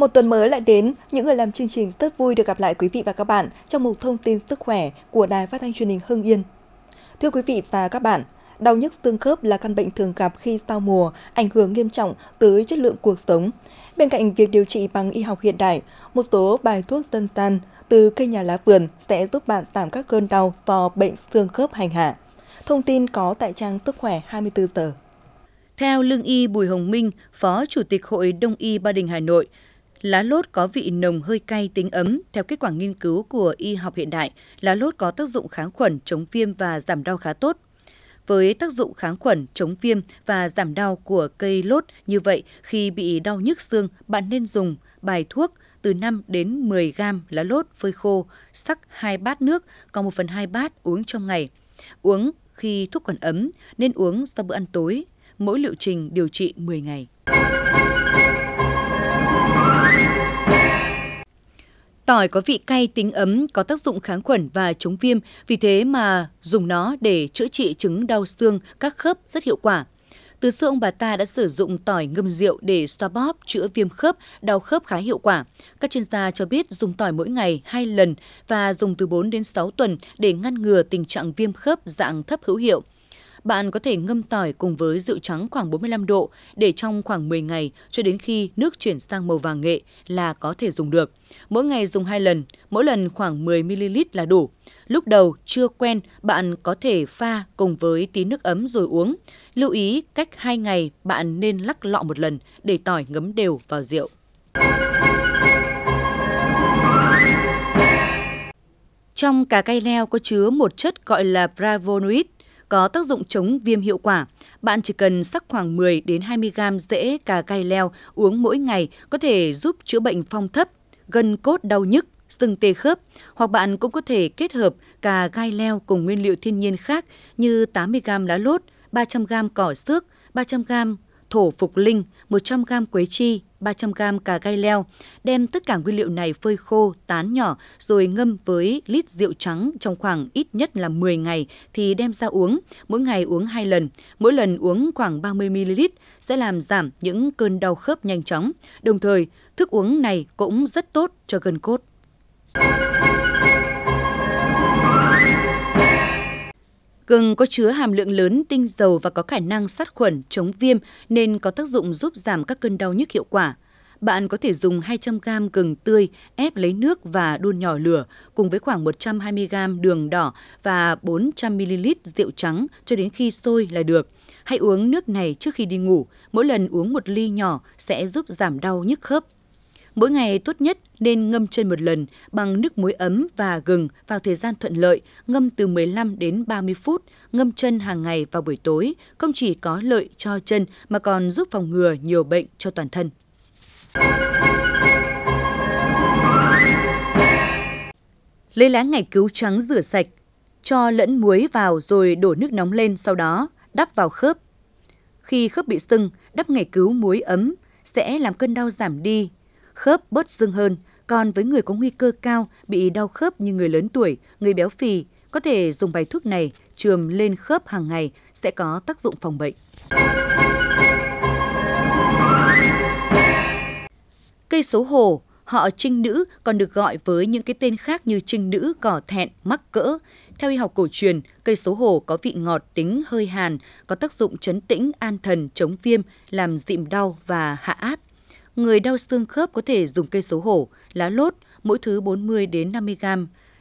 Một tuần mới lại đến, những người làm chương trình rất vui được gặp lại quý vị và các bạn trong một thông tin sức khỏe của Đài Phát thanh Truyền hình Hưng Yên. Thưa quý vị và các bạn, đau nhức xương khớp là căn bệnh thường gặp khi sau mùa, ảnh hưởng nghiêm trọng tới chất lượng cuộc sống. Bên cạnh việc điều trị bằng y học hiện đại, một số bài thuốc dân gian từ cây nhà lá vườn sẽ giúp bạn giảm các cơn đau do bệnh xương khớp hành hạ. Thông tin có tại trang Sức khỏe 24 giờ. Theo lương y Bùi Hồng Minh, Phó Chủ tịch Hội Đông y Ba Đình Hà Nội, Lá lốt có vị nồng hơi cay tính ấm. Theo kết quả nghiên cứu của y học hiện đại, lá lốt có tác dụng kháng khuẩn, chống viêm và giảm đau khá tốt. Với tác dụng kháng khuẩn, chống viêm và giảm đau của cây lốt, như vậy khi bị đau nhức xương, bạn nên dùng bài thuốc từ 5 đến 10 gram lá lốt phơi khô, sắc 2 bát nước, còn 1 phần 2 bát uống trong ngày. Uống khi thuốc còn ấm, nên uống sau bữa ăn tối. Mỗi liệu trình điều trị 10 ngày. Tỏi có vị cay tính ấm, có tác dụng kháng khuẩn và chống viêm, vì thế mà dùng nó để chữa trị chứng đau xương, các khớp rất hiệu quả. Từ xưa ông bà ta đã sử dụng tỏi ngâm rượu để xoa bóp chữa viêm khớp, đau khớp khá hiệu quả. Các chuyên gia cho biết dùng tỏi mỗi ngày 2 lần và dùng từ 4 đến 6 tuần để ngăn ngừa tình trạng viêm khớp dạng thấp hữu hiệu. Bạn có thể ngâm tỏi cùng với rượu trắng khoảng 45 độ để trong khoảng 10 ngày cho đến khi nước chuyển sang màu vàng nghệ là có thể dùng được. Mỗi ngày dùng 2 lần, mỗi lần khoảng 10ml là đủ. Lúc đầu chưa quen, bạn có thể pha cùng với tí nước ấm rồi uống. Lưu ý cách 2 ngày bạn nên lắc lọ một lần để tỏi ngấm đều vào rượu. Trong cà cay leo có chứa một chất gọi là flavonoid có tác dụng chống viêm hiệu quả. Bạn chỉ cần sắc khoảng 10 đến 20 g rễ cà gai leo uống mỗi ngày có thể giúp chữa bệnh phong thấp, gân cốt đau nhức, sưng tê khớp, hoặc bạn cũng có thể kết hợp cà gai leo cùng nguyên liệu thiên nhiên khác như 80 g lá lốt, 300 g cỏ xước, 300 g thổ phục linh, 100g quế chi, 300g cà gai leo. Đem tất cả nguyên liệu này phơi khô, tán nhỏ rồi ngâm với lít rượu trắng trong khoảng ít nhất là 10 ngày thì đem ra uống, mỗi ngày uống 2 lần. Mỗi lần uống khoảng 30ml sẽ làm giảm những cơn đau khớp nhanh chóng. Đồng thời, thức uống này cũng rất tốt cho gân cốt. Gừng có chứa hàm lượng lớn tinh dầu và có khả năng sát khuẩn, chống viêm nên có tác dụng giúp giảm các cơn đau nhức hiệu quả. Bạn có thể dùng 200 g gừng tươi ép lấy nước và đun nhỏ lửa cùng với khoảng 120 g đường đỏ và 400 ml rượu trắng cho đến khi sôi là được. Hãy uống nước này trước khi đi ngủ, mỗi lần uống một ly nhỏ sẽ giúp giảm đau nhức khớp. Mỗi ngày tốt nhất nên ngâm chân một lần bằng nước muối ấm và gừng vào thời gian thuận lợi, ngâm từ 15 đến 30 phút, ngâm chân hàng ngày vào buổi tối, không chỉ có lợi cho chân mà còn giúp phòng ngừa nhiều bệnh cho toàn thân. Lấy lá ngải cứu trắng rửa sạch, cho lẫn muối vào rồi đổ nước nóng lên sau đó, đắp vào khớp. Khi khớp bị sưng, đắp ngải cứu muối ấm sẽ làm cơn đau giảm đi khớp bớt dương hơn. Còn với người có nguy cơ cao bị đau khớp như người lớn tuổi, người béo phì, có thể dùng bài thuốc này chườm lên khớp hàng ngày sẽ có tác dụng phòng bệnh. Cây xấu hổ, họ trinh nữ còn được gọi với những cái tên khác như trinh nữ, cỏ thẹn, mắc cỡ. Theo y học cổ truyền, cây xấu hổ có vị ngọt tính hơi hàn, có tác dụng chấn tĩnh, an thần, chống viêm, làm dịm đau và hạ áp người đau xương khớp có thể dùng cây xấu hổ, lá lốt mỗi thứ 40 đến 50 g,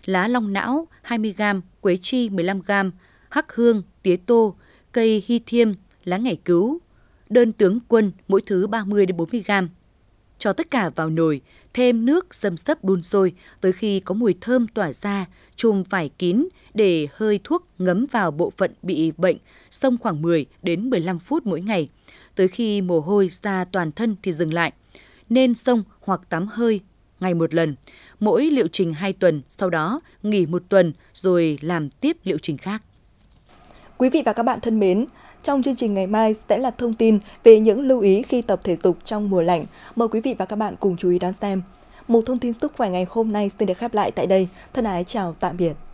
lá long não 20 g, quế chi 15 g, hắc hương, tía tô, cây hy thiêm, lá ngải cứu, đơn tướng quân mỗi thứ 30 đến 40 gram cho tất cả vào nồi, thêm nước dâm sấp đun sôi tới khi có mùi thơm tỏa ra, chùm vải kín để hơi thuốc ngấm vào bộ phận bị bệnh, xông khoảng 10 đến 15 phút mỗi ngày. Tới khi mồ hôi ra toàn thân thì dừng lại. Nên xông hoặc tắm hơi ngày một lần, mỗi liệu trình 2 tuần, sau đó nghỉ một tuần rồi làm tiếp liệu trình khác. Quý vị và các bạn thân mến, trong chương trình ngày mai sẽ là thông tin về những lưu ý khi tập thể dục trong mùa lạnh. Mời quý vị và các bạn cùng chú ý đón xem. Một thông tin sức khỏe ngày hôm nay xin được khép lại tại đây. Thân ái chào tạm biệt.